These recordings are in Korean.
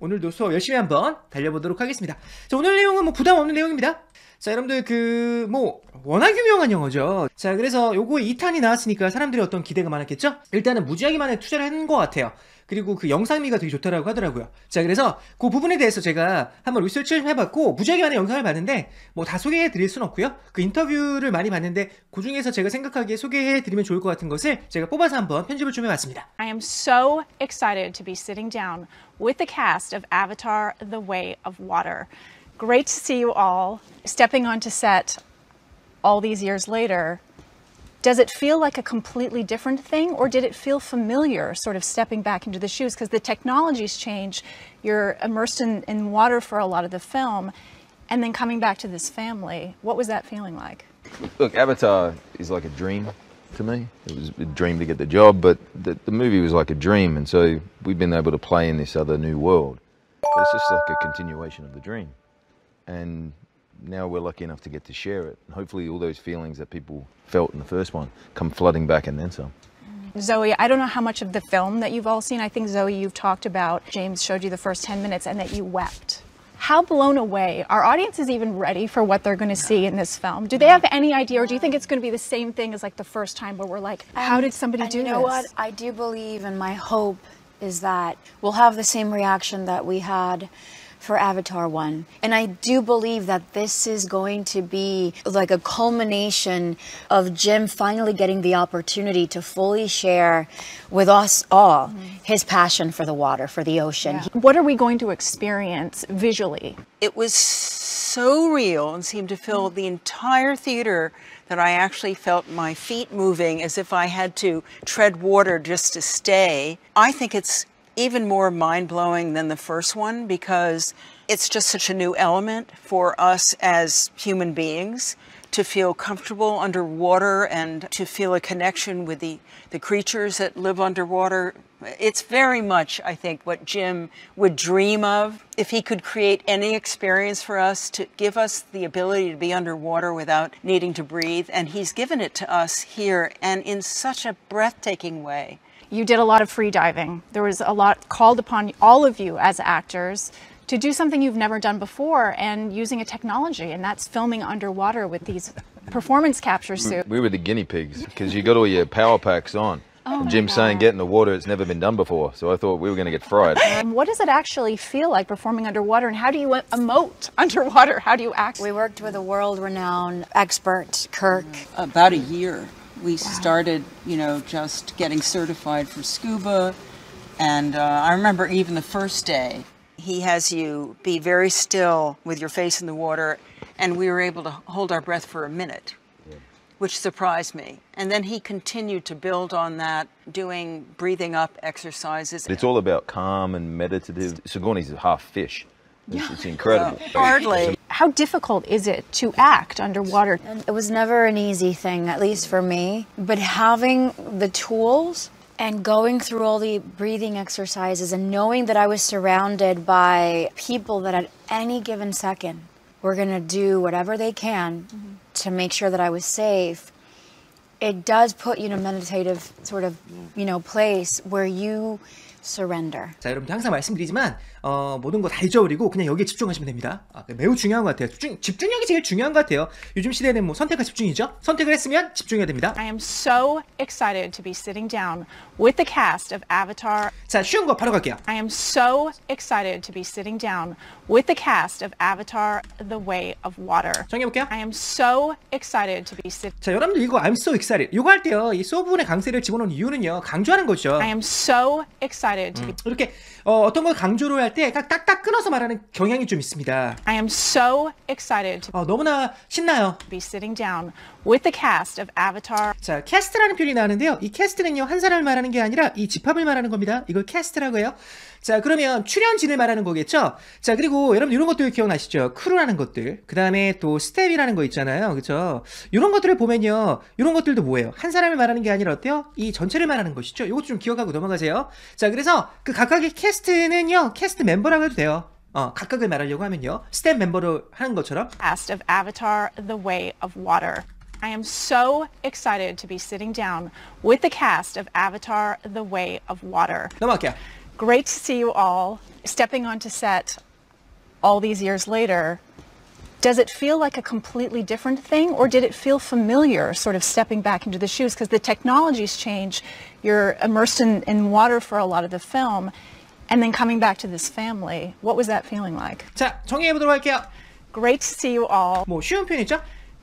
오늘도 수업 열심히 한번 달려보도록 하겠습니다. 자, 오늘 내용은 뭐 부담 없는 내용입니다. 자, 여러분들 그, 뭐, 워낙 유명한 영어죠. 자, 그래서 요거 2탄이 나왔으니까 사람들이 어떤 기대가 많았겠죠? 일단은 무지하게 많은 투자를 한 것 같아요. 그리고 그 영상미가 되게 좋다라고 하더라고요. 자, 그래서 그 부분에 대해서 제가 한번 리서치를 해봤고 무지하게 많은 영상을 봤는데 뭐 다 소개해드릴 순 없고요. 그 인터뷰를 많이 봤는데 그 중에서 제가 생각하기에 소개해드리면 좋을 것 같은 것을 제가 뽑아서 한번 편집을 좀 해봤습니다. I am so excited to be sitting down with the cast of Avatar: The Way of Water. Great to see you all. Stepping onto set all these years later. Does it feel like a completely different thing, or did it feel familiar, sort of stepping back into the shoes? Because the technologies change. You're immersed in, in water for a lot of the film, and then coming back to this family. What was that feeling like? Look, Avatar is like a dream to me. It was a dream to get the job, but the, the, movie was like a dream, and so we've been able to play in this other new world. But it's just like a continuation of the dream. And now we're lucky enough to get to share it. And hopefully all those feelings that people felt in the first one come flooding back and then some. Zoe, I don't know how much of the film that you've all seen. I think, Zoe, you've talked about James showed you the first 10 minutes and that you wept. How blown away? Our audience is even ready for what they're going to see in this film. Do they have any idea, or do you think it's going to be the same thing as like the first time where we're like, how did somebody do this? You know what? I do believe, and my hope is that we'll have the same reaction that we had for Avatar 1. And I do believe that this is going to be like a culmination of Jim finally getting the opportunity to fully share with us all mm. his passion for the water, for the ocean. Yeah. What are we going to experience visually? It was so real and seemed to fill mm. the entire theater that I actually felt my feet moving as if I had to tread water just to stay. I think it's even more mind blowing than the first one because it's just such a new element for us as human beings to feel comfortable underwater and to feel a connection with the, the creatures that live underwater. It's very much, I think, what Jim would dream of if he could create any experience for us to give us the ability to be underwater without needing to breathe. And he's given it to us here and in such a breathtaking way you did a lot of free diving. There was a lot called upon all of you as actors to do something you've never done before and using a technology, and that's filming underwater with these performance capture suits. We were the guinea pigs because you got all your power packs on. Oh Jim's saying, get in the water, it's never been done before. So I thought we were going to get fried. Um, what does it actually feel like performing underwater and how do you emote underwater? How do you act? We worked with a world renowned expert, Kirk. About a year we wow. started, you know, just getting certified for scuba. And uh, I remember even the first day, he has you be very still with your face in the water, and we were able to hold our breath for a minute, yeah. which surprised me. And then he continued to build on that, doing breathing up exercises. It's all about calm and meditative. Sigourney's half fish. It's, yeah. it's incredible. Hardly how difficult is it to act underwater? It was never an easy thing, at least for me. But having the tools and going through all the breathing exercises and knowing that I was surrounded by people that at any given second were going to do whatever they can mm-hmm. to make sure that I was safe it does put you in a meditative sort of, you know, place where you surrender. 자, 여러분 항상 말씀드리지만 어, 모든 거 다 잊어버리고 그냥 여기에 집중하시면 됩니다. 아, 매우 중요한 것 같아요. 집중, 집중력이 제일 중요한 것 같아요. 요즘 시대는 뭐 선택과 집중이죠. 선택을 했으면 집중해야 됩니다. I am so excited to be sitting down with the cast of Avatar. 자, 쉬운 거 바로 갈게요. I am so excited to be sitting down with the cast of Avatar: The Way of Water. 정해 볼게요. I am so excited to be sitting. 자, 여러분들 이거 I'm so excited. 이거 할 때요. 이 수업 부분에 강세를 집어넣은 이유는요. 강조하는 거죠. I am so excited to be. 음, 이렇게 어, 어떤 걸 강조를 할 말할 때 딱딱 끊어서 말하는 경향이 좀 있습니다. I am so excited to 어, 너무나 신나요. be sitting down with the cast of Avatar. 자, 캐스트라는 표현이 나오는데요. 이 캐스트는요, 한 사람을 말하는 게 아니라 이 집합을 말하는 겁니다. 이걸 캐스트라고 해요. 자, 그러면 출연진을 말하는 거겠죠? 자, 그리고 여러분 이런 것들 기억나시죠? 크루라는 것들. 그 다음에 또 스텝이라는 거 있잖아요. 그쵸? 이런 것들을 보면요. 이런 것들도 뭐예요? 한 사람을 말하는 게 아니라 어때요? 이 전체를 말하는 것이죠? 이것 좀 기억하고 넘어가세요. 자, 그래서 그 각각의 캐스트는요, 캐스트 멤버라고 해도 돼요. 어, 각각을 말하려고 하면요. 스텝 멤버로 하는 것처럼. Cast of Avatar, The Way of Water. I am so excited to be sitting down with the cast of Avatar The Way of Water. Great to see you all. Stepping onto set all these years later, does it feel like a completely different thing or did it feel familiar sort of stepping back into the shoes because the technologies change you're immersed in, in, water for a lot of the film and then coming back to this family what was that feeling like 자 할게요 great to see you all 뭐 쉬운 편이죠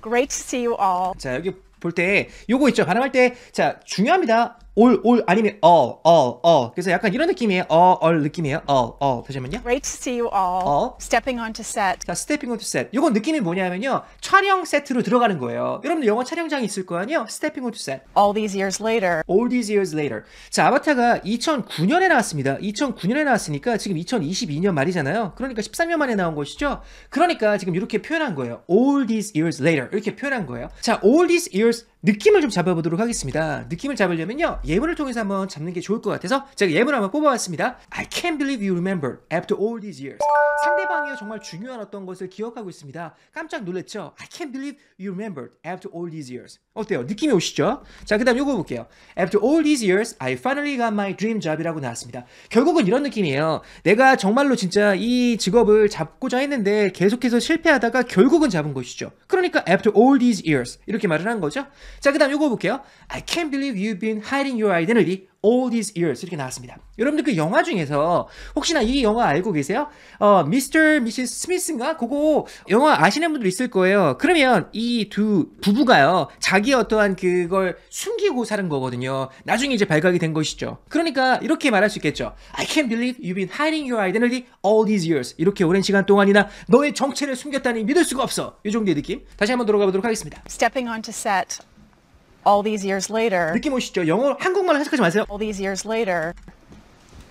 Great to see you all. 자, 여기 볼 때 요거 있죠. 발음할때 자, 중요합니다. all, all 아니면 all, all, all. 그래서 약간 이런 느낌이에요. all, all 느낌이에요. all, all. 다시 한번요. Great to see you all. all. Stepping onto set. 자, stepping onto set. 이건 느낌이 뭐냐면요. 촬영 세트로 들어가는 거예요. 여러분들 영화 촬영장이 있을 거 아니에요? stepping onto set. All these years later. All these years later. 자, 아바타가 2009년에 나왔습니다. 2009년에 나왔으니까 지금 2022년 말이잖아요. 그러니까 13년 만에 나온 것이죠. 그러니까 지금 이렇게 표현한 거예요. All these years later. 이렇게 표현한 거예요. 자, all these years 느낌을 좀 잡아보도록 하겠습니다. 느낌을 잡으려면요. 예문을 통해서 한번 잡는 게 좋을 것 같아서 제가 예문을 한번 뽑아봤습니다. I can't believe you remember after all these years. 상대방이 정말 중요한 어떤 것을 기억하고 있습니다. 깜짝 놀랐죠? I can't believe you remembered after all these years. 어때요? 느낌이 오시죠? 자, 그 다음 요거 볼게요. After all these years, I finally got my dream job이라고 나왔습니다. 결국은 이런 느낌이에요. 내가 정말로 진짜 이 직업을 잡고자 했는데 계속해서 실패하다가 결국은 잡은 것이죠. 그러니까 after all these years 이렇게 말을 한 거죠. 자, 그 다음 이거 볼게요. I can't believe you've been hiding your identity all these years 이렇게 나왔습니다. 여러분들 그 영화 중에서 혹시나 이 영화 알고 계세요? 어, Mr. Mrs. s m i t h 인가 그거 영화 아시는 분들 있을 거예요. 그러면 이 두 부부가요. 자기 어떠한 그걸 숨기고 사는 거거든요. 나중에 이제 발각이 된 것이죠. 그러니까 이렇게 말할 수 있겠죠. I can't believe you've been hiding your identity all these years. 이렇게 오랜 시간 동안이나 너의 정체를 숨겼다니 믿을 수가 없어. 이 정도의 느낌. 다시 한번 돌아가 보도록 하겠습니다. Stepping onto set All these years later. 느낌 오시죠? 영어 한국말로 해석하지 마세요. All these years later.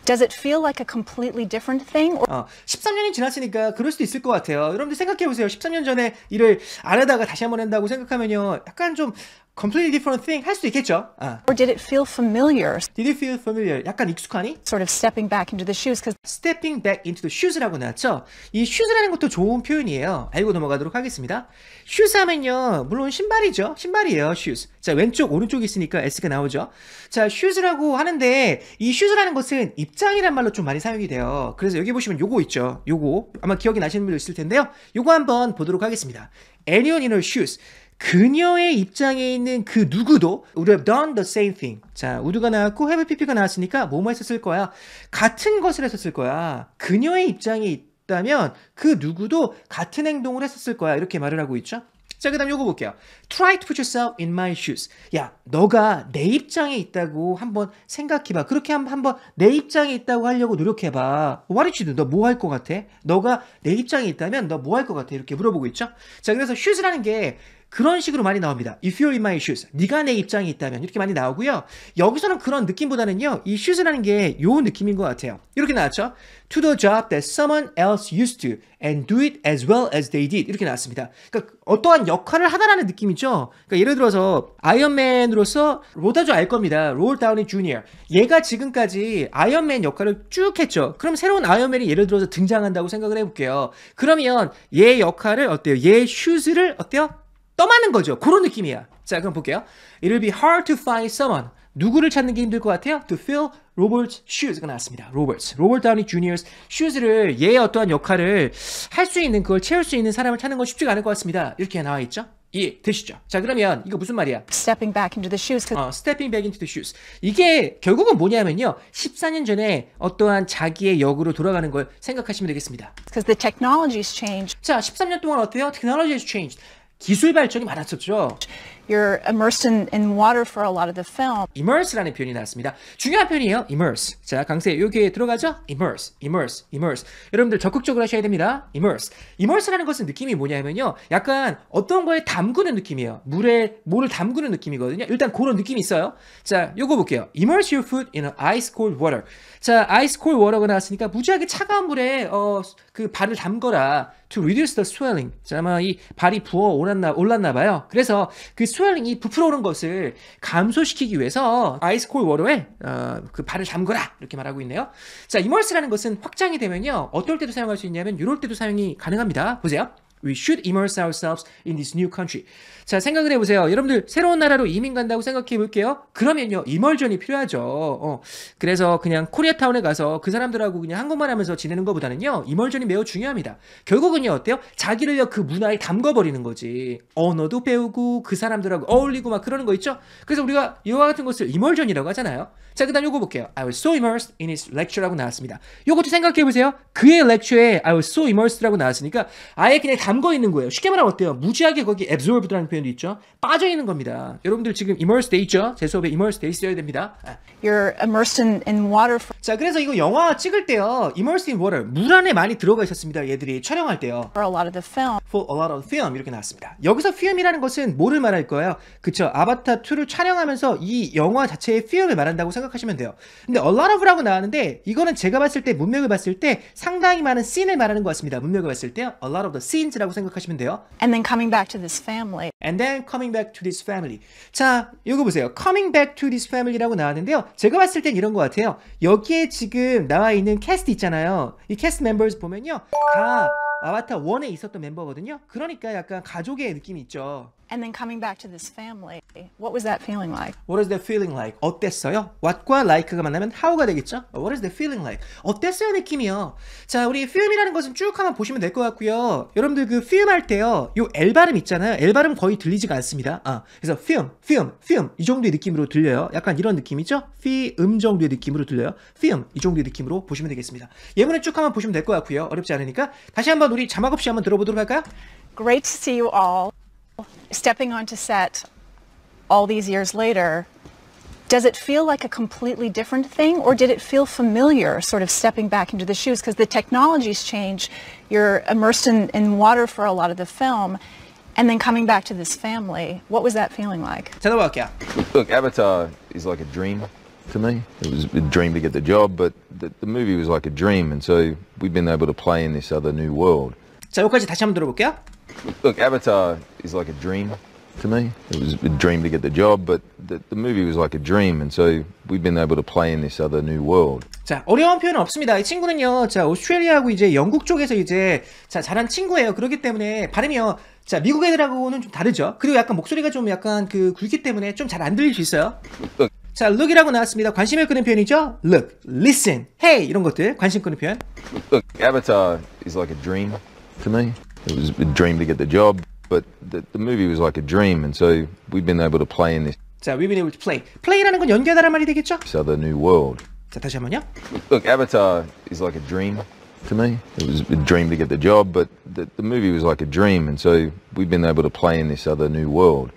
Does it feel like a completely different thing? Or... 어, 13년이 지났으니까 그럴 수도 있을 것 같아요. 여러분들 생각해 보세요. 13년 전에 일을 안 하다가 다시 한번 한다고 생각하면요. 약간 좀 completely different thing 할수 있겠죠. 아. Or did it feel familiar? Did it feel familiar? 약간 익숙하니? Sort of stepping back into the shoes. Cause... Stepping back into the shoes라고 나왔죠. 이 shoes라는 것도 좋은 표현이에요. 알고 넘어가도록 하겠습니다. shoes 하면요. 물론 신발이죠. 신발이에요. shoes. 자 왼쪽 오른쪽이 있으니까 S가 나오죠. 자 shoes라고 하는데 이 shoes라는 것은 입장이란 말로 좀 많이 사용이 돼요. 그래서 여기 보시면 요거 있죠. 요거 아마 기억이 나시는 분들 있을 텐데요. 요거 한번 보도록 하겠습니다. Anyone in her shoes. 그녀의 입장에 있는 그 누구도 w o u have done the same thing. 자, 우드가 나왔고 have pp가 나왔으니까 뭐뭐 했었을 거야. 같은 것을 했었을 거야. 그녀의 입장에 있다면 그 누구도 같은 행동을 했었을 거야. 이렇게 말을 하고 있죠. 자, 그 다음 요거 볼게요. Try to put yourself in my shoes. 야, 너가 내 입장에 있다고 한번 생각해봐. 그렇게 한, 한번 내 입장에 있다고 하려고 노력해봐. What did you do? 너 뭐 할 것 같아? 너가 내 입장에 있다면 너 뭐 할 것 같아? 이렇게 물어보고 있죠. 자, 그래서 shoes라는 게 그런 식으로 많이 나옵니다. If you're in my shoes. 네가 내 입장에 있다면 이렇게 많이 나오고요. 여기서는 그런 느낌보다는요. 이 shoes라는 게 요 느낌인 것 같아요. 이렇게 나왔죠. To the job that someone else used to and do it as well as they did. 이렇게 나왔습니다. 그러니까 어떠한 역할을 하다라는 느낌이죠. 그러니까 예를 들어서 아이언맨으로서 로다조 알 겁니다. 롤 다운이 주니어. 얘가 지금까지 아이언맨 역할을 쭉 했죠. 그럼 새로운 아이언맨이 예를 들어서 등장한다고 생각을 해볼게요. 그러면 얘 역할을 어때요? 얘 슈즈를 어때요? 떠마는 거죠. 그런 느낌이야. 자, 그럼 볼게요. It'll be hard to find someone. 누구를 찾는 게 힘들 것 같아요? To fill Robert's shoes가 나왔습니다. Robert, Robert Downey Jr.'s shoes를 얘의 어떠한 역할을 할 수 있는 그걸 채울 수 있는 사람을 찾는 건 쉽지가 않을 것 같습니다. 이렇게 나와 있죠. 예, 되시죠. 자, 그러면 이거 무슨 말이야? Stepping back into the shoes. 어, stepping back into the shoes. 이게 결국은 뭐냐면요. 14년 전에 어떠한 자기의 역으로 돌아가는 걸 생각하시면 되겠습니다. Because the technology's changed. 자, 13년 동안 어때요? Technology's changed. 기술 발전이 많았었죠. you're immersed in, in water for a lot of the film. immerse라는 표현이 나왔습니다. 중요한 표현이에요. immerse. 자, 강세 여기에 들어가죠? immerse, immerse, immerse. 여러분들 적극적으로 하셔야 됩니다. immerse. immerse라는 것은 느낌이 뭐냐면요. 약간 어떤 거에 담그는 느낌이에요. 물에 뭐를 담그는 느낌이거든요. 일단 그런 느낌이 있어요. 자, 요거 볼게요. immerse your foot in an ice cold water. 자, ice cold water가 나왔으니까 무지하게 차가운 물에 어, 그 발을 담거라. to reduce the swelling. 자, 아마 이 발이 부어 올랐나 올랐나 봐요. 그래서 그 스웰링이 부풀어오른 것을 감소시키기 위해서 아이스콜 워터에 어, 그 발을 담그라 이렇게 말하고 있네요. 자, 이멀스라는 것은 확장이 되면요. 어떨 때도 사용할 수 있냐면 이럴 때도 사용이 가능합니다. 보세요. We should immerse ourselves in this new country. 자, 생각을 해보세요. 여러분들, 새로운 나라로 이민 간다고 생각해 볼게요. 그러면요, 이멀전이 필요하죠. 어, 그래서 그냥 코리아타운에 가서 그 사람들하고 그냥 한국말 하면서 지내는 것보다는요, 이멀전이 매우 중요합니다. 결국은요, 어때요? 자기를요, 그 문화에 담궈버리는 거지. 언어도 배우고, 그 사람들하고 어울리고 막 그러는 거 있죠? 그래서 우리가 이와 같은 것을 이멀전이라고 하잖아요. 자, 그 다음 요거 볼게요. I was so immersed in his lecture라고 나왔습니다. 요것도 생각해 보세요. 그의 l e c t u r e 에 I was so immersed 라고 나왔으니까 아예 그냥 잠궈 있는 거예요. 쉽게 말하면 어때요? 무지하게 거기 absorbed라는 표현도 있죠. 빠져 있는 겁니다. 여러분들 지금 immersed 돼 있죠? 제 수업에 immersed 돼 있어야 됩니다. 아. You're immersed in, in water. For... 자, 그래서 이거 영화 찍을 때요. immersed in water. 물 안에 많이 들어가 있었습니다. 얘들이 촬영할 때요. For a lot of the film. For a lot of film 이렇게 나왔습니다. 여기서 film이라는 것은 뭐를 말할 거예요? 그쵸? 아바타 2를 촬영하면서 이 영화 자체의 film을 말한다고 생각하시면 돼요. 근데 a lot of라고 나왔는데 이거는 제가 봤을 때 문맥을 봤을 때 상당히 많은 씬을 말하는 것 같습니다. 문맥을 봤을 때요. a lot of the scenes friends라고 생각하시면 돼요. And then coming back to this family. And then coming back to this family. 자, 이거 보세요. coming back to this family라고 나왔는데요. 제가 봤을 땐 이런 것 같아요. 여기에 지금 나와 있는 캐스트 있잖아요. 이 캐스트 멤버스 보면요. 다 아바타 1에 있었던 멤버거든요. 그러니까 약간 가족의 느낌이 있죠. And then coming back to this family, what was that feeling like? What is the feeling like? 어땠어요? what과 like가 만나면 how가 되겠죠? What is the feeling like? 어땠어요 느낌이요? 자, 우리 film이라는 것은 쭉 한번 보시면 될 것 같고요. 여러분들 그 film 할 때요, 요 L 발음 있잖아요. L 발음 거의 들리지가 않습니다. 아, 그래서 film, film, film 이 정도의 느낌으로 들려요. 약간 이런 느낌이죠? 피음 um 정도의 느낌으로 들려요. film 이 정도의 느낌으로 보시면 되겠습니다. 예문을 쭉 한번 보시면 될 것 같고요. 어렵지 않으니까 다시 한번 우리 자막 없이 한번 들어보도록 할까요? Great to see you all. Stepping onto set all these years later, does it feel like a completely different thing or did it feel familiar sort of stepping back into the shoes because the technologies change you're immersed in, in, water for a lot of the film and then coming back to this family what was that feeling like to the work yeah look avatar is like a dream to me it was a dream to get the job but the, the movie was like a dream and so we've been able to play in this other new world 자 여기까지 다시 한번 들어볼게요 Look, Avatar is like a dream to me. It was a dream to get the job, but the, the movie was like a dream, and so we've been able to play in this other new world. 자, 어려운 표현은 없습니다. 이 친구는요, 자, 오스트레일리아하고 이제 영국 쪽에서 이제 자, 잘한 친구예요. 그렇기 때문에 발음이요. 자, 미국 애들하고는 좀 다르죠. 그리고 약간 목소리가 좀 약간 그 굵기 때문에 좀 잘 안 들릴 수 있어요. Look. 자, look이라고 나왔습니다. 관심을 끄는 표현이죠. Look, listen, hey 이런 것들 관심 끄는 표현. Look, Avatar is like a dream to me. it was a dream to get the job, but the, the movie was like a dream, and so we've been able to play in this. 자, we've been able to play. play라는 건 연기하다라는 말이 되겠죠? other new world. 자, 다시 한번요. Look, Avatar is like a dream to me. It was a dream to get the job, but the, the movie was like a dream, and so we've been able to play in this other new world.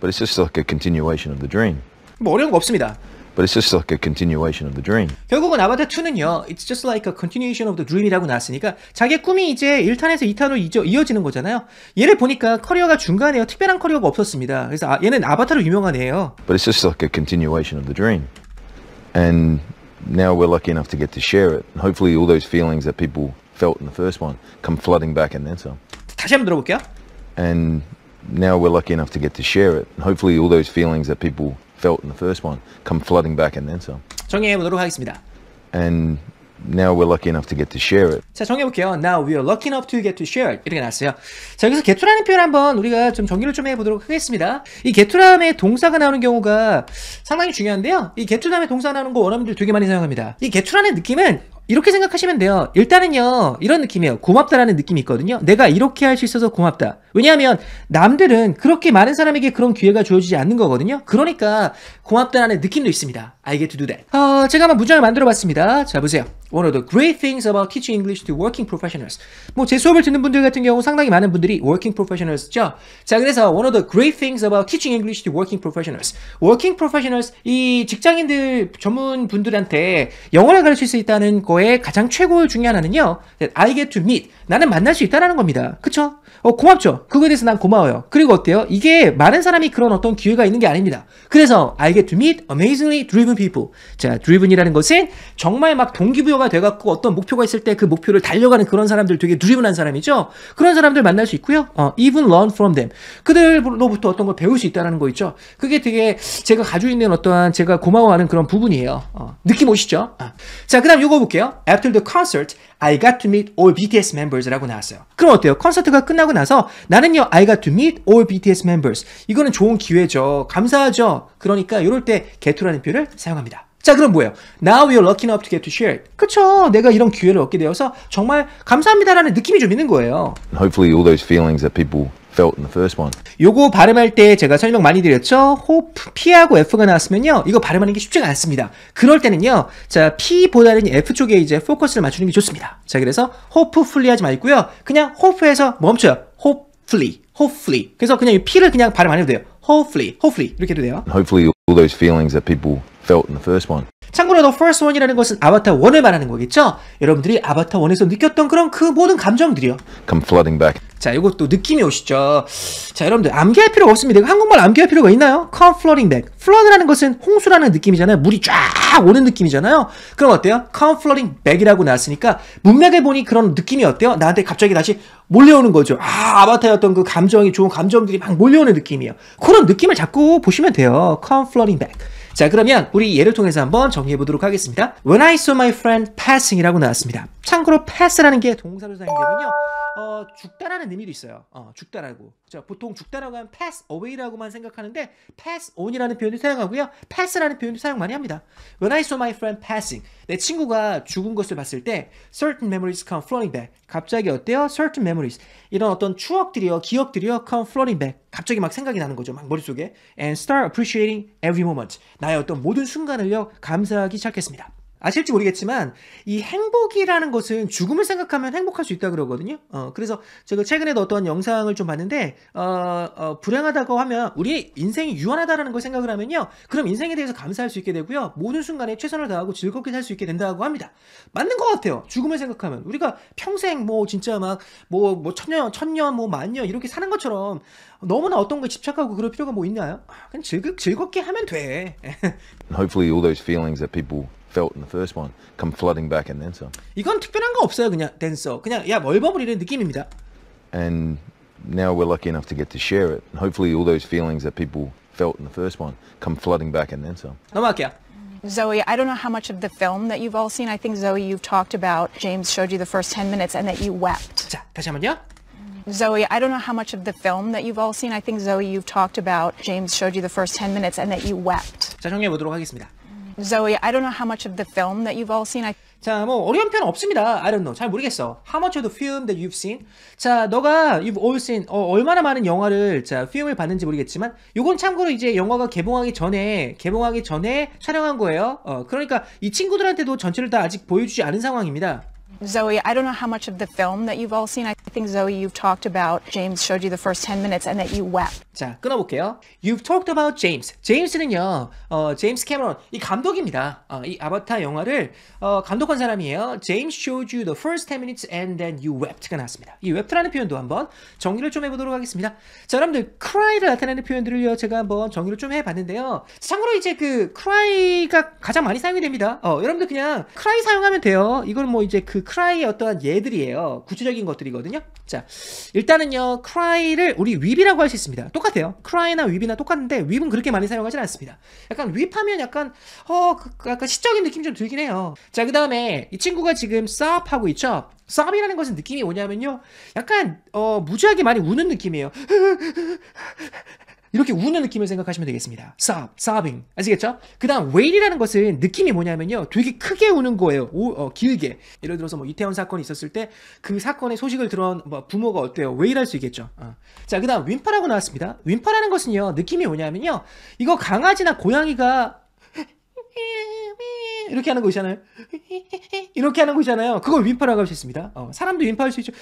But it's just like a continuation of the dream. 뭐 어려운 거 없습니다. But it's just like a continuation of the dream. 결국은 아바타 2는요. It's just like a continuation of the dream이라고 나왔으니까 자기 꿈이 이제 1탄에서 2탄으로 이어, 이어지는 거잖아요. 얘를 보니까 커리어가 중간에요. 특별한 커리어가 없었습니다. 그래서 아, 얘는 아바타로 유명한 애예요. But it's just like a continuation of the dream. And now we're lucky enough to get to share it. hopefully all those feelings that people felt in the first one come flooding back and then some. 다시 한번 들어볼게요. And now we're lucky enough to get to share it. hopefully all those feelings that people felt in the first one come flooding back and then some. 정리해 보도록 하겠습니다. And now we're lucky enough to get to share it. 자 정해볼게요. Now we're lucky enough to get to share it. 이렇게 났어요. 자 여기서 getto라는 표현 한번 우리가 좀 정리를 좀 해보도록 하겠습니다. 이 get 다음에 동사가 나오는 경우가 상당히 중요한데요. 이 get 다음에 동사 나오는 거 원어민들 되게 많이 사용합니다. 이 get라는 느낌은 이렇게 생각하시면 돼요. 일단은요, 이런 느낌이에요. 고맙다라는 느낌이 있거든요. 내가 이렇게 할 수 있어서 고맙다. 왜냐하면 남들은 그렇게 많은 사람에게 그런 기회가 주어지지 않는 거거든요. 그러니까 고맙다라는 느낌도 있습니다. I get to do that. 어, 제가 한번 문장을 만들어봤습니다. 자 보세요. One of the great things about teaching English to working professionals. 뭐 제 수업을 듣는 분들 같은 경우 상당히 많은 분들이 working professionals죠. 자 그래서 one of the great things about teaching English to working professionals. working professionals 이 직장인들 전문 분들한테 영어를 가르칠 수 있다는 거에 가장 최고 중요한 하나는요. I get to meet. 나는 만날 수 있다라는 겁니다. 그쵸? 어, 고맙죠. 그거에 대해서 난 고마워요. 그리고 어때요? 이게 많은 사람이 그런 어떤 기회가 있는 게 아닙니다. 그래서 I get to meet amazingly driven 젊은 피부. 자, 드리븐이라는 것은 정말 막 동기부여가 돼갖고 어떤 목표가 있을 때 그 목표를 달려가는 그런 사람들 되게 드리븐한 사람이죠. 그런 사람들 만날 수 있고요. 어, even learn from them. 그들로부터 어떤 걸 배울 수 있다는 거 있죠. 그게 되게 제가 가지고 있는 어떠한 제가 고마워하는 그런 부분이에요. 어, 느낌 오시죠? 어. 자, 그 다음 이거 볼게요. After the concert, I got to meet all BTS members라고 나왔어요. 그럼 어때요? 콘서트가 끝나고 나서 나는요 I got to meet all BTS members. 이거는 좋은 기회죠. 감사하죠. 그러니까 이럴 때 get라는 표를 사용합니다. 자 그럼 뭐예요? Now you're lucky enough to get to share it. 그쵸? 내가 이런 기회를 얻게 되어서 정말 감사합니다라는 느낌이 좀 있는 거예요. Hopefully all those feelings that people felt in the first one. 요거 발음할 때 제가 설명 많이 드렸죠? 호프 P하고 F가 나왔으면요. 이거 발음하는 게 쉽지가 않습니다. 그럴 때는요. 자, P보다는 F 쪽에 이제 포커스를 맞추는 게 좋습니다. 자, 그래서 hopefully 하지 말고요. 그냥 hope에서 멈춰요. hopefully, hopefully. 그래서 그냥 이 P를 그냥 발음 안 해도 돼요. hopefully, hopefully 이렇게 해도 돼요. Hopefully all those feelings that people felt in the first one. 참고로 The First One이라는 것은 아바타 1을 말하는 거겠죠? 여러분들이 아바타 1에서 느꼈던 그런 그 모든 감정들이요. Come flooding back. 자, 이것도 느낌이 오시죠? 자, 여러분들 암기할 필요가 없습니다. 한국말 암기할 필요가 있나요? Come flooding back. flood라는 것은 홍수라는 느낌이잖아요. 물이 쫙 오는 느낌이잖아요. 그럼 어때요? Come flooding back이라고 나왔으니까 문맥에 보니 그런 느낌이 어때요? 나한테 갑자기 다시 몰려오는 거죠. 아, 아바타였던 그 감정이 좋은 감정들이 막 몰려오는 느낌이에요. 그런 느낌을 자꾸 보시면 돼요. Come flooding back. 자 그러면 우리 예를 통해서 한번 정리해 보도록 하겠습니다. When I saw my friend passing이라고 나왔습니다. 참고로 pass라는 게 동사로 사용되면요. 어, 죽다라는 의미도 있어요. 어, 죽다라고. 자, 보통 죽다라고 하면 pass away라고만 생각하는데 pass on이라는 표현을 사용하고요. pass라는 표현도 사용 많이 합니다. When I saw my friend passing, 내 친구가 죽은 것을 봤을 때 certain memories come flooding back. 갑자기 어때요? certain memories. 이런 어떤 추억들이요, 기억들이요, come flooding back. 갑자기 막 생각이 나는 거죠. 막 머릿속에. and start appreciating every moment. 나의 어떤 모든 순간을요, 감사하기 시작했습니다. 아실지 모르겠지만 이 행복이라는 것은 죽음을 생각하면 행복할 수 있다 그러거든요. 어, 그래서 제가 최근에도 어떤 영상을 좀 봤는데 어, 어, 불행하다고 하면 우리 인생이 유한하다라는 걸 생각을 하면요. 그럼 인생에 대해서 감사할 수 있게 되고요. 모든 순간에 최선을 다하고 즐겁게 살 수 있게 된다고 합니다. 맞는 것 같아요. 죽음을 생각하면 우리가 평생 뭐 진짜 막 뭐 뭐 천년 천년 뭐 만년 이렇게 사는 것처럼 너무나 어떤 거에 집착하고 그럴 필요가 뭐 있나요? 아, 그냥 즐겁 즐겁게 하면 돼. Hopefully all those feelings that people felt in the first one come flooding back and then some. 이건 특별한 거 없어요. 그냥 댄서. 그냥 야 멀버무리는 느낌입니다. And now we're lucky enough to get to share it. And hopefully all those feelings that people felt in the first one come flooding back and then some. 넘어갈게요. Zoe, I don't know how much of the film that you've all seen. I think Zoe, you've talked about James showed you the first 10 minutes and that you wept. 자, 다시 한번요. Zoe, I don't know how much of the film that you've all seen. I think Zoe, you've talked about James showed you the first 10 minutes and that you wept. 자, 정리해 보도록 하겠습니다. Zoe, I don't know how much of the film that you've all seen. I... 자, 뭐 어려운 편현 없습니다. I don't know. 잘 모르겠어. How much of the film that you've seen? 자, 너가 you've all seen 어, 얼마나 많은 영화를 자, 필름을 봤는지 모르겠지만 요건 참고로 이제 영화가 개봉하기 전에 개봉하기 전에 촬영한 거예요. 어, 그러니까 이 친구들한테도 전체를 다 아직 보여주지 않은 상황입니다. Zoe, I don't know how much of the film that you've all seen. I think Zoe, you've talked about James showed you the first 10 minutes and that you wept. 자, 끊어볼게요. You've talked about James. James는요, 어, 제임스 캐머런 이 감독입니다. 어, 이 아바타 영화를 어, 감독한 사람이에요. James showed you the first 10 minutes and then you wept가 나왔습니다. 이 wept라는 표현도 한번 정리를 좀 해보도록 하겠습니다. 자, 여러분들 cry를 나타내는 표현들을요, 제가 한번 정리를 좀 해봤는데요. 참고로 이제 그 cry가 가장 많이 사용이 됩니다. 어, 여러분들 그냥 cry 사용하면 돼요. 이걸 뭐 이제 그 크라이의 어떠한 예들이에요. 구체적인 것들이거든요. 자, 일단은요, 크라이를 우리 윕이라고 할 수 있습니다. 똑같아요. 크라이나 윕이나 똑같은데 윕은 그렇게 많이 사용하진 않습니다. 약간 윕하면 약간 어, 그, 그 약간 시적인 느낌 이좀 들긴 해요. 자, 그 다음에 이 친구가 지금 쌉 하고 있죠. 쌉이라는 것은 느낌이 뭐냐면요, 약간 어, 무지하게 많이 우는 느낌이에요. 이렇게 우는 느낌을 생각하시면 되겠습니다. sob, sobbing. 아시겠죠? 그 다음 wail이라는 것은 느낌이 뭐냐면요. 되게 크게 우는 거예요. 오, 어, 길게. 예를 들어서 뭐 이태원 사건이 있었을 때 그 사건의 소식을 들은 뭐 부모가 어때요? wail할 수 있겠죠. 어. 자, 그 다음 윈파라고 나왔습니다. 윈파라는 것은요. 느낌이 뭐냐면요. 이거 강아지나 고양이가 이렇게 하는 거잖아요. 이렇게 하는 거잖아요. 그걸 윈파라고 할 수 있습니다. 어, 사람도 윈파할 수 있죠.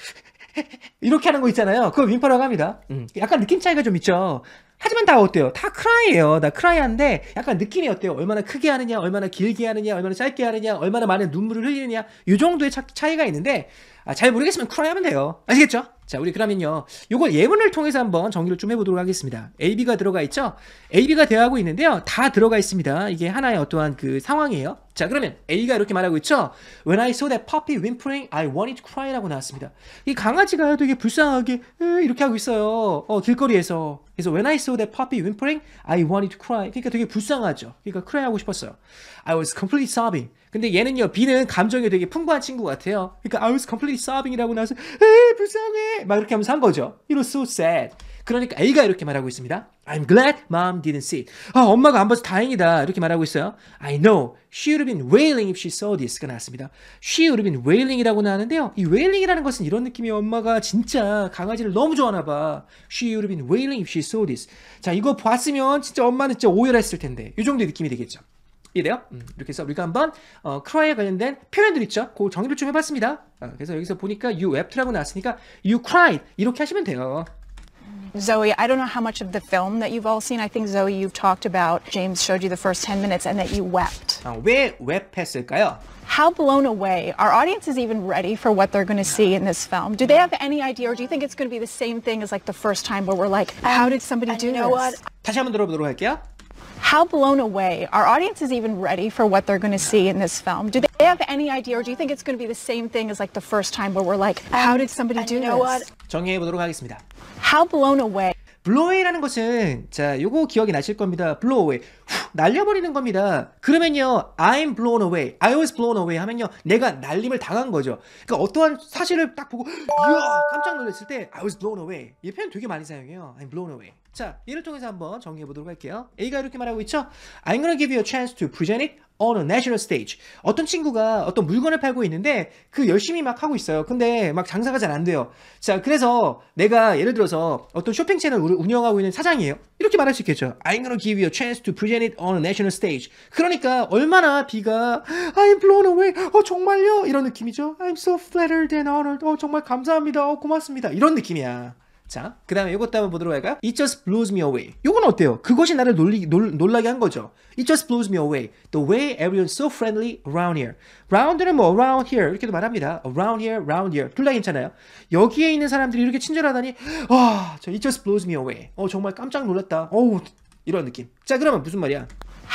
이렇게 하는 거 있잖아요. 그걸 윈파라고 합니다. 음, 약간 느낌 차이가 좀 있죠. 하지만 다 어때요? 다 크라이예요. 다 크라이한데 약간 느낌이 어때요? 얼마나 크게 하느냐, 얼마나 길게 하느냐, 얼마나 짧게 하느냐, 얼마나 많은 눈물을 흘리느냐 이 정도의 차, 이가 있는데 아, 잘 모르겠으면 크라이 하면 돼요. 아시겠죠? 자, 우리 그러면요. 요걸 예문을 통해서 한번 정리를 좀 해보도록 하겠습니다. AB가 들어가 있죠? AB가 대하고 있는데요. 다 들어가 있습니다. 이게 하나의 어떠한 그 상황이에요. 자, 그러면 A가 이렇게 말하고 있죠? When I saw that puppy whimpering, I wanted to cry라고 나왔습니다. 이 강아지가 되게 불쌍하게 이렇게 하고 있어요. 어, 길거리에서. 그래서 when I saw that puppy whimpering, I wanted to cry. 그러니까 되게 불쌍하죠. 그러니까 cry 하고 싶었어요. I was completely sobbing. 근데 얘는요, 비는 감정이 되게 풍부한 친구 같아요. 그러니까 I was completely sobbing이라고 나서 에이, 불쌍해 막 이렇게 하면서 한 거죠. It was so sad. 그러니까 A가 이렇게 말하고 있습니다. I'm glad mom didn't see it. 아, 엄마가 안 봐서 다행이다. 이렇게 말하고 있어요. I know she would have been wailing if she saw this가 나왔습니다. she would have been wailing이라고 나왔는데요. 이 wailing이라는 것은 이런 느낌이 엄마가 진짜 강아지를 너무 좋아하나 봐. she would have been wailing if she saw this. 자, 이거 봤으면 진짜 엄마는 진짜 오열했을 텐데. 이 정도의 느낌이 되겠죠. 이래요. 음, 이렇게 해서 우리가 한번 어, 크라이에 관련된 표현들 있죠. 그 정리를 좀 해봤습니다. 어, 그래서 여기서 보니까 you wept 라고 나왔으니까 you cried 이렇게 하시면 돼요. Zoe, I don't know how much of the film that you've all seen. I think, Zoe, you've talked about James showed you the first 10 minutes and that you wept. How blown away our audience is even ready for what they're going to see in this film? Do they have any idea, or do you think it's going to be the same thing as like the first time where we're like, how did somebody do this? 다시 한번 들어보도록 할게요. How blown away o u r audiences i even ready for what they're going to see in this film? Do they have any idea, or do you think it's going to be the same thing as like the first time where we're like, how did somebody do this? 정리해 보도록 하겠습니다. How blown away? Blow 블로웨이라는 것은 자 요거 기억이 나실 겁니다 Blow w 로웨이 날려버리는 겁니다 그러면요 I'm blown away I was blown away 하면요 내가 날림을 당한 거죠 그러니까 어떠한 사실을 딱 보고 이야 깜짝 놀랐을 때 I was blown away 이 표현 되게 많이 사용해요 I'm blown away 자, 이를 통해서 한번 정리해 보도록 할게요. A가 이렇게 말하고 있죠? I'm gonna give you a chance to present it on a national stage. 어떤 친구가 어떤 물건을 팔고 있는데 그 열심히 막 하고 있어요. 근데 막 장사가 잘 안 돼요. 자, 그래서 내가 예를 들어서 어떤 쇼핑 채널 운영하고 있는 사장이에요. 이렇게 말할 수 있겠죠. I'm gonna give you a chance to present it on a national stage. 그러니까 얼마나 B가 I'm blown away. 어 정말요? 이런 느낌이죠. I'm so flattered and honored. 어 정말 감사합니다. 어 고맙습니다. 이런 느낌이야. 자, 그 다음에 이것도 한번 보도록 할까요? It just blows me away. 이건 어때요? 그것이 나를 놀리, 놀, 놀라게 한 거죠. It just blows me away. The way everyone's so friendly around here. round는 뭐 around here 이렇게도 말합니다. around here, round here. 둘 다 괜찮아요. 여기에 있는 사람들이 이렇게 친절하다니 와, 저 It just blows me away. 어, 정말 깜짝 놀랐다. 어우, 이런 느낌. 자, 그러면 무슨 말이야?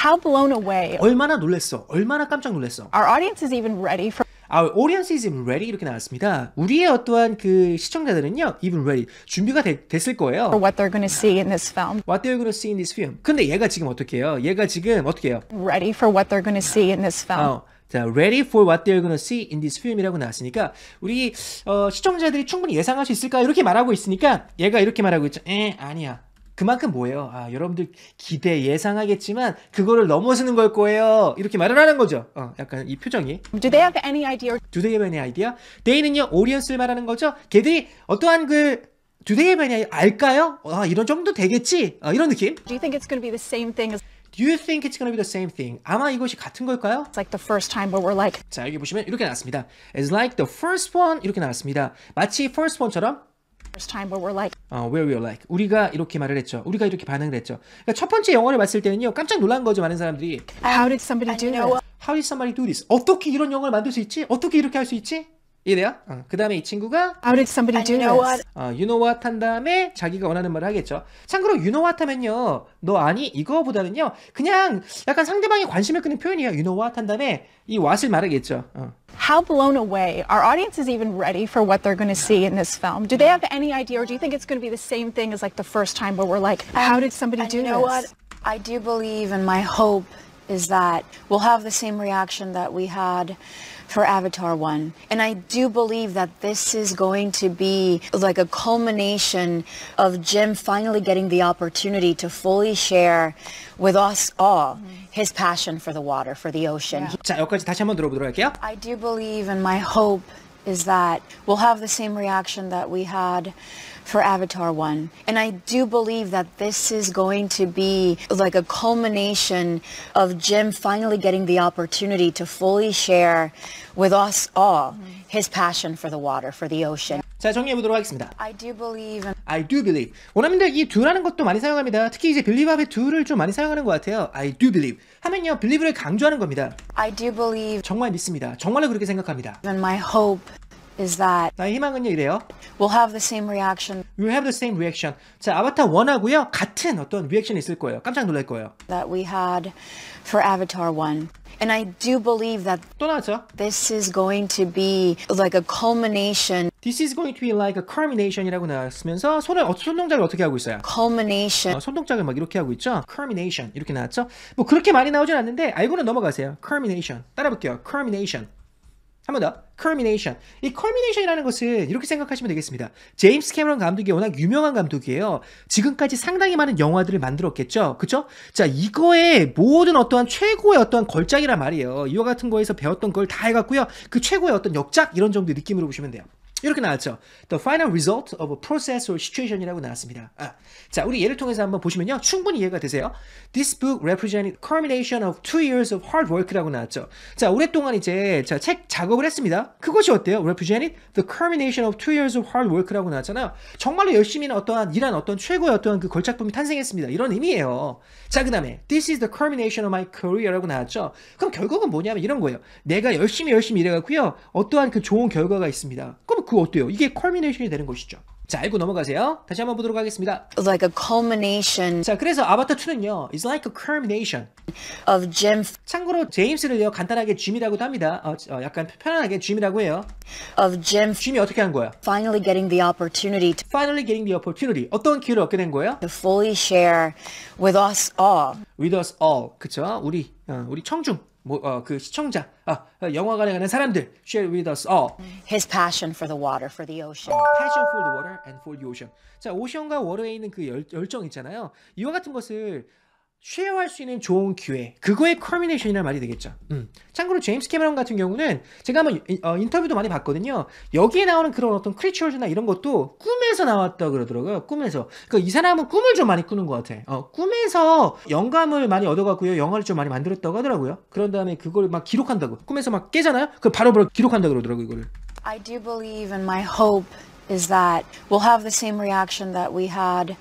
How blown away. 얼마나 놀랬어? 얼마나 깜짝 놀랬어? Our audience is even ready for Our audience is ready 이렇게 나왔습니다. 우리의 어떠한 그 시청자들은요, even ready 준비가 되, 됐을 거예요. For what they're going see in this film. What they're going see in this film. 근데 얘가 지금 어떻게 해요? 얘가 지금 어떻게 해요? Ready for what they're g o n n a see in this film. 어. 자, ready for what they're gonna see in this film이라고 나왔으니까 우리 어, 시청자들이 충분히 예상할 수 있을까 이렇게 말하고 있으니까 얘가 이렇게 말하고 있죠. 에 아니야. 그만큼 뭐예요? 아, 여러분들 기대 예상하겠지만 그거를 넘어서는 걸 거예요. 이렇게 말을 하는 거죠. 어, 약간 이 표정이. Do they have any idea? Do they have any idea? They는요, 오리언스를 말하는 거죠. 걔들이 어떠한 그 Do they have any idea? 알까요? 아, 이런 정도 되겠지? 아, 이런 느낌. Do you think it's going to be the same thing as Do you think it's gonna be the same thing? 아마 이것이 같은 걸까요? It's like the first time, but we're like. 자 여기 보시면 이렇게 나왔습니다. It's like the first one 이렇게 나왔습니다. 마치 first one처럼 어, where we're like 우리가 이렇게 말을 했죠. 우리가 이렇게 반응을 했죠. 그러니까 첫 번째 영어를 봤을 때는요 깜짝 놀란 거죠 많은 사람들이. How did somebody do this? How did somebody do this? 어떻게 이런 영어를 만들 수 있지? 어떻게 이렇게 할 수 있지? 이래요. 어, 그 다음에 이 친구가 How did somebody do this? 어, you know what 한 다음에 자기가 원하는 말을 하겠죠. 참고로 you know what 하면요. 너 아니? 이거보다는요. 그냥 약간 상대방이 관심을 끄는 표현이에요. you know what 한 다음에 이 what을 말하겠죠. 어. How blown away our audience is even ready for what they're going to see in this film? Do they have any idea or do you think it's going to be the same thing as like the first time where we're like, how did somebody and do you know this? what? I do believe and my hope is that we'll have the same reaction that we had for Avatar 1. And I do believe that this is going to be like a culmination of Jim finally getting the opportunity to fully share with us all his passion for the water, for the ocean. 자, 여기까지 다시 한번 들어보도록 할게요. I do believe and my hope is that we'll have the same reaction that we had for Avatar 1. And I do believe that this is going to be like a culmination of Jim finally getting the opportunity to fully share with us all his passion for the water, for the ocean. 자 정리해 보도록 하겠습니다. I do believe. I do believe. 원어민들 이 do라는 것도 많이 사용합니다. 특히 이제 believe 앞에 do를 좀 많이 사용하는 것 같아요. I do believe 하면요 believe를 강조하는 겁니다. I do believe. 정말 믿습니다. 정말로 그렇게 생각합니다. And my hope. is that 나의 희망은요 이래요. We'll have the same reaction. We'll have the same reaction. 자 아바타 1하고요 같은 어떤 리액션이 있을 거예요. 깜짝 놀랄 거예요. That we had for Avatar 1. And I do believe that this is going to be like a culmination. This is going to be like a culmination이라고 나왔으면서 손을 손동작을 어떻게 하고 있어요? Culmination. 어, 손동작을 막 이렇게 하고 있죠. Culmination 이렇게 나왔죠. 뭐 그렇게 많이 나오진 않는데 알고는 넘어가세요. Culmination. 따라볼게요. Culmination. 한번 더. Culmination. 이 Culmination이라는 것은 이렇게 생각하시면 되겠습니다. 제임스 캐머런 감독이 워낙 유명한 감독이에요. 지금까지 상당히 많은 영화들을 만들었겠죠. 그쵸? 자, 이거의 모든 어떠한 최고의 어떠한 걸작이란 말이에요. 이와 같은 거에서 배웠던 걸 다 해갔고요. 그 최고의 어떤 역작 이런 정도의 느낌으로 보시면 돼요. 이렇게 나왔죠. The final result of a process or situation이라고 나왔습니다. 아, 자, 우리 예를 통해서 한번 보시면요. 충분히 이해가 되세요. This book represents culmination of two years of hard work라고 나왔죠. 자, 오랫동안 이제 자, 책 작업을 했습니다. 그것이 어때요? represents the culmination of two years of hard work라고 나왔잖아요. 정말로 열심히 어떠한 일한 어떤 최고의 어떤 그 걸작품이 탄생했습니다. 이런 의미예요. 자, 그 다음에 this is the culmination of my career라고 나왔죠. 그럼 결국은 뭐냐면 이런 거예요. 내가 열심히 열심히 일해갖고요. 어떠한 그 좋은 결과가 있습니다. 그럼 그 어때요? 이게 컬미네이션이 되는 것이죠. 자, 알고 넘어가세요. 다시 한번 보도록 하겠습니다. Like a culmination. 자, 그래서 아바타 2는요. It's like a culmination of Jim. 참고로 제임스를요 간단하게 짐이라고도 합니다. 어, 어, 약간 편안하게 짐이라고 해요. Of Jim. 짐이 어떻게 한 거야? Finally getting the opportunity. To... Finally getting the opportunity. 어떤 기회를 얻게 된 거예요? To fully share with us all. With us all. 그쵸? 우리 어, 우리 청중. 뭐, 어, 그 시청자, 아, 영화관에 가는 사람들 share with us all his passion for the water, for the ocean. passion for the water and for the ocean. 자, 오션과 월에 있는 그 열, 열정 있잖아요. 이와 같은 것을 쉐어할 수 있는 좋은 기회 그거의 커뮤니케이션이란 말이 되겠죠 음. 참고로 제임스 캐머런 같은 경우는 제가 한번 어, 인터뷰도 많이 봤거든요 여기에 나오는 그런 어떤 크리처즈나 이런 것도 꿈에서 나왔다 그러더라고요 꿈에서 그러니까 이 사람은 꿈을 좀 많이 꾸는 것 같아 어, 꿈에서 영감을 많이 얻어갖고요 영화를 좀 많이 만들었다고 하더라고요 그런 다음에 그걸 막 기록한다고 꿈에서 막 깨잖아요 그 바로 바로 기록한다 그러더라고요 이거를 I do believe and my hope is that we'll have the same reaction that we had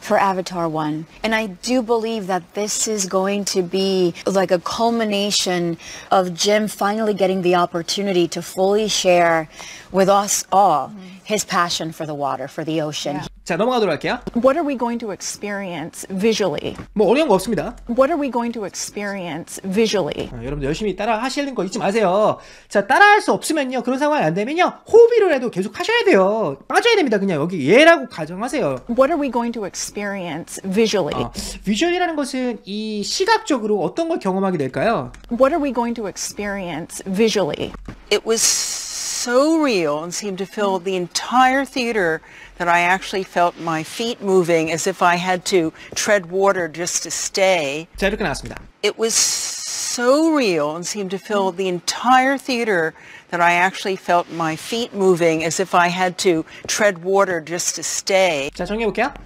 for Avatar 1. And I do believe that this is going to be like a culmination of Jim finally getting the opportunity to fully share with us all. Mm -hmm his passion for the water, for the ocean. Yeah. 자, 넘어가도록 할게요. What are we going to experience visually? 뭐 어려운 거 없습니다. What are we going to experience visually? 어, 여러분들 열심히 따라 하시는 거 잊지 마세요. 자, 따라할 수 없으면요. 그런 상황이 안 되면요. 호비를 해도 계속 하셔야 돼요. 빠져야 됩니다. 그냥 여기 얘라고 가정하세요. What are we going to experience visually? 어, visual이라는 것은 이 시각적으로 어떤 걸 경험하게 될까요? What are we going to experience visually? It was so real and seemed to fill the entire theater that I actually felt my feet moving as if I had to tread water just to stay. It was so real and seemed to fill the entire theater that I actually felt my feet moving as if I had to tread water just to stay. 자,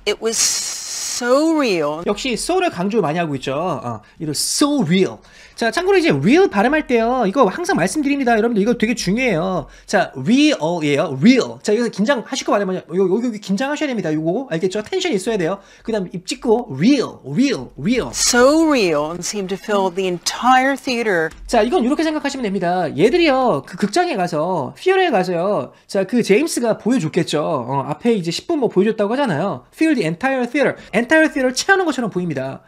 It was so real. 역시 so를 강조 많이 하고 있죠. 어, it was so real. 자, 참고로 이제 will 발음할 때요. 이거 항상 말씀드립니다. 여러분들 이거 되게 중요해요. 자, will이에요. will. 자, 여기서 긴장하실 거 말해 뭐냐. 여기, 여기 긴장하셔야 됩니다. 요거 알겠죠? 텐션 이 있어야 돼요. 그다음 입 찍고 real, real, real. So real and seemed to fill the entire theater. 자, 이건 이렇게 생각하시면 됩니다. 얘들이요. 그 극장에 가서 피어에 가서요. 자, 그 제임스가 보여줬겠죠. 어, 앞에 이제 10분 뭐 보여줬다고 하잖아요. fill the entire theater. entire theater 채우는 것처럼 보입니다.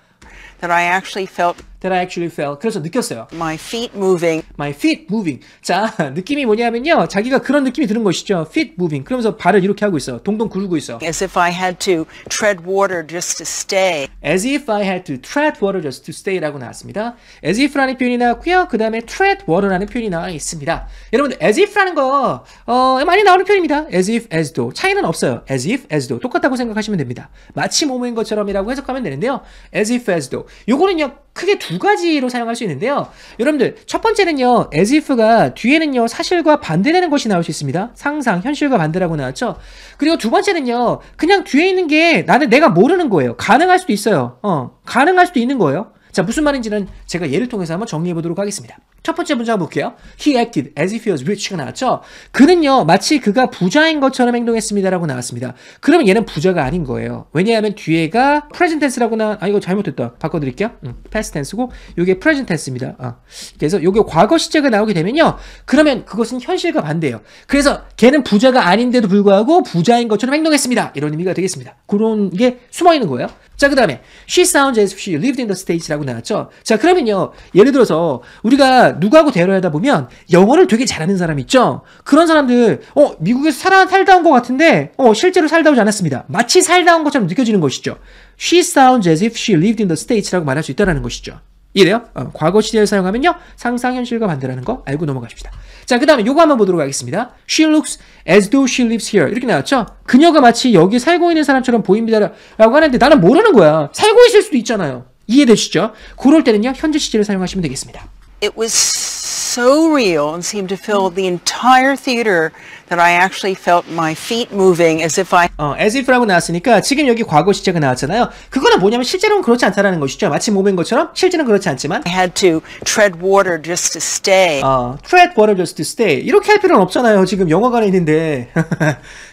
That I actually felt that I actually felt. 그래서 느꼈어요. My feet moving. My feet moving. 자, 느낌이 뭐냐면요. 자기가 그런 느낌이 드는 것이죠. feet moving. 그러면서 발을 이렇게 하고 있어. 동동 구르고 있어. As if I had to tread water just to stay. As if I had to tread water just to stay라고 나왔습니다. as if라는 표현이 나왔고요. 그다음에 tread water라는 표현이 나와 있습니다. 여러분들 as if라는 거 어, 많이 나오는 표현입니다. as if as though. 차이는 없어요. as if as though. 똑같다고 생각하시면 됩니다. 마치 몸인 것처럼이라고 해석하면 되는데요. as if as though. 요거는요. 크게 두 가지로 사용할 수 있는데요. 여러분들 첫 번째는요. as if가 뒤에는요. 사실과 반대되는 것이 나올 수 있습니다. 상상, 현실과 반대라고 나왔죠. 그리고 두 번째는요. 그냥 뒤에 있는 게 나는 내가 모르는 거예요. 가능할 수도 있어요. 어, 가능할 수도 있는 거예요. 자, 무슨 말인지는 제가 예를 통해서 한번 정리해 보도록 하겠습니다. 첫 번째 문장 볼게요. He acted as if he was rich가 나왔죠. 그는요 마치 그가 부자인 것처럼 행동했습니다라고 나왔습니다. 그러면 얘는 부자가 아닌 거예요. 왜냐하면 뒤에가 present tense라고 나. 아 이거 잘못됐다. 바꿔드릴게요. 음, past tense고 이게 present tense입니다. 아. 그래서 이게 과거 시제가 나오게 되면요. 그러면 그것은 현실과 반대예요. 그래서 걔는 부자가 아닌데도 불구하고 부자인 것처럼 행동했습니다. 이런 의미가 되겠습니다. 그런 게 숨어 있는 거예요. 자, 그 다음에 she sounds as if she lived in the states라고 나왔죠. 자, 그러면요. 예를 들어서 우리가 누구하고 대화를 하다 보면 영어를 되게 잘하는 사람 있죠? 그런 사람들, 어, 미국에서 살아, 살다 온 것 같은데, 어, 실제로 살다 오지 않았습니다. 마치 살다 온 것처럼 느껴지는 것이죠. She sounds as if she lived in the States라고 말할 수 있다는 것이죠. 이래요? 어, 과거 시제를 사용하면요. 상상현실과 반대라는 거 알고 넘어가십시다. 자, 그 다음에 요거 한번 보도록 하겠습니다. She looks as though she lives here. 이렇게 나왔죠? 그녀가 마치 여기 살고 있는 사람처럼 보입니다. 라고 하는데 나는 모르는 거야. 살고 있을 수도 있잖아요. 이해되시죠? 그럴 때는요. 현재 시제를 사용하시면 되겠습니다. it was so real and seemed to fill the entire theater that I actually felt my feet moving as if I 어, as if라고 나왔으니까 지금 여기 과거 시제가 나왔잖아요. 그거는 뭐냐면 실제로는 그렇지 않다라는 것이죠. 마치 몸인 것처럼 실제는 그렇지 않지만 I had to tread water just to stay. 어, tread water just to stay. 이렇게 할 필요는 없잖아요. 지금 영화관에 있는데.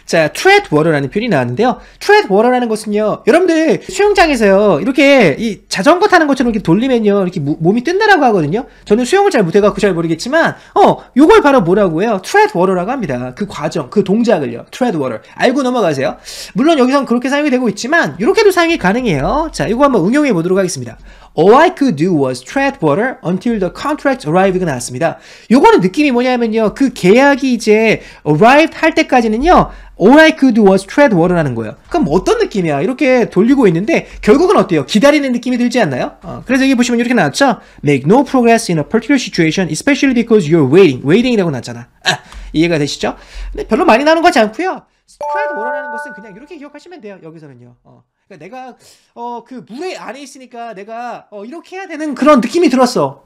자, 트렛 워러라는 표현이 나왔는데요. 트렛 워러라는 것은요, 여러분들 수영장에서요, 이렇게 이 자전거 타는 것처럼 이렇게 돌리면요, 이렇게 무, 몸이 뜬다라고 하거든요. 저는 수영을 잘 못해가지고 잘 모르겠지만, 어, 요걸 바로 뭐라고 해요? 트렛 워러라고 합니다. 그 과정, 그 동작을요. 트렛 워러. 알고 넘어가세요. 물론 여기선 그렇게 사용이 되고 있지만, 이렇게도 사용이 가능해요. 자, 이거 한번 응용해 보도록 하겠습니다. All I could do was tread water until the contract arrived가 나왔습니다. 요거는 느낌이 뭐냐면요. 그 계약이 이제 arrived 할 때까지는요. All I could do was tread water라는 거예요. 그럼 어떤 느낌이야? 이렇게 돌리고 있는데 결국은 어때요? 기다리는 느낌이 들지 않나요? 어, 그래서 여기 보시면 이렇게 나왔죠? Make no progress in a particular situation, especially because you're waiting. waiting이라고 나왔잖아. 아, 이해가 되시죠? 근데 별로 많이 나는 거지 않고요. tread water라는 것은 그냥 이렇게 기억하시면 돼요. 여기서는요. 어. 그러니까 내가 어그 물에 안에 있으니까 내가 어 이렇게 해야 되는 그런 느낌이 들었어.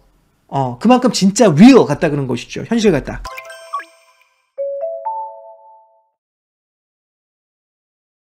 어 그만큼 진짜 위어 같다 그런 것이죠. 현실 같다.